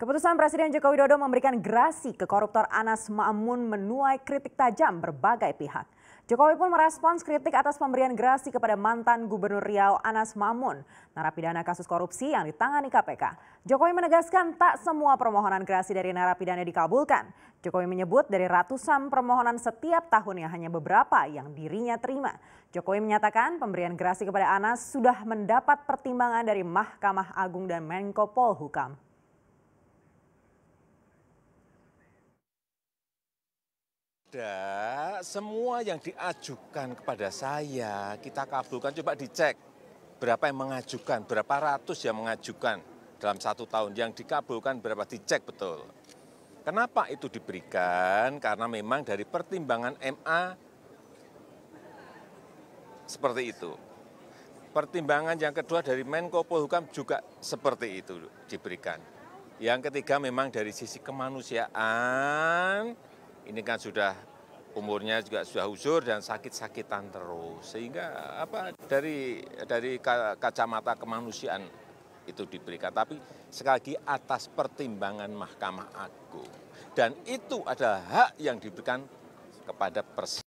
Keputusan Presiden Joko Widodo memberikan gerasi ke koruptor Anas Ma'amun menuai kritik tajam berbagai pihak. Jokowi pun merespons kritik atas pemberian gerasi kepada mantan Gubernur Riau Anas Ma'mun, narapidana kasus korupsi yang ditangani KPK. Jokowi menegaskan tak semua permohonan gerasi dari narapidana dikabulkan. Jokowi menyebut dari ratusan permohonan setiap tahun yang hanya beberapa yang dirinya terima. Jokowi menyatakan pemberian gerasi kepada Anas sudah mendapat pertimbangan dari Mahkamah Agung dan Menko Polhukam. Tidak, semua yang diajukan kepada saya, kita kabulkan. Coba dicek berapa yang mengajukan, berapa ratus yang mengajukan dalam satu tahun. Yang dikabulkan berapa, dicek betul. Kenapa itu diberikan? Karena memang dari pertimbangan MA seperti itu. Pertimbangan yang kedua dari Menko Polhukam juga seperti itu diberikan. Yang ketiga memang dari sisi kemanusiaan, ini kan sudah umurnya juga sudah usur dan sakit-sakitan terus sehingga apa dari dari kacamata kemanusiaan itu diberikan tapi sekali lagi atas pertimbangan Mahkamah Agung dan itu adalah hak yang diberikan kepada presiden